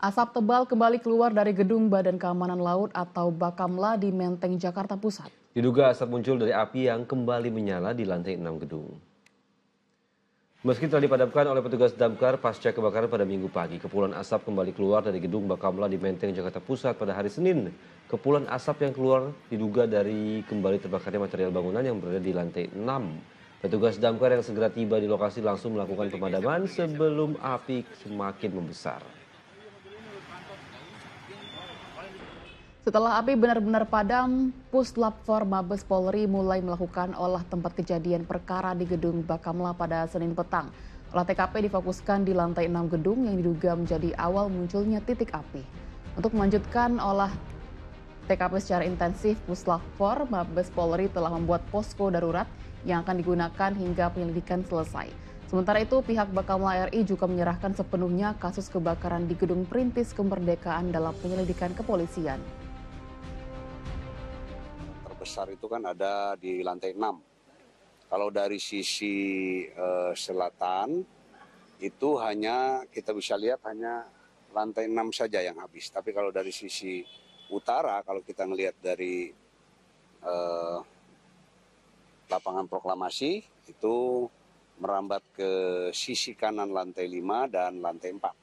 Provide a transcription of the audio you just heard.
Asap tebal kembali keluar dari gedung Badan Keamanan Laut atau Bakamla di Menteng, Jakarta Pusat. Diduga asap muncul dari api yang kembali menyala di lantai 6 gedung. Meski telah dipadamkan oleh petugas damkar pasca kebakaran pada minggu pagi, kepulan asap kembali keluar dari gedung Bakamla di Menteng, Jakarta Pusat pada hari Senin. Kepulan asap yang keluar diduga dari kembali terbakarnya material bangunan yang berada di lantai 6. Petugas damkar yang segera tiba di lokasi langsung melakukan pemadaman sebelum api semakin membesar. Setelah api benar-benar padam, Puslap Mabes Polri mulai melakukan olah tempat kejadian perkara di gedung Bakamla pada Senin petang. Olah TKP difokuskan di lantai 6 gedung yang diduga menjadi awal munculnya titik api. Untuk melanjutkan olah TKP secara intensif, Puslap Mabes Polri telah membuat posko darurat yang akan digunakan hingga penyelidikan selesai. Sementara itu, pihak Bakamla RI juga menyerahkan sepenuhnya kasus kebakaran di Gedung Perintis Kemerdekaan dalam penyelidikan kepolisian besar itu kan ada di lantai 6. Kalau dari sisi uh, selatan itu hanya kita bisa lihat hanya lantai 6 saja yang habis. Tapi kalau dari sisi utara kalau kita melihat dari uh, lapangan proklamasi itu merambat ke sisi kanan lantai 5 dan lantai 4.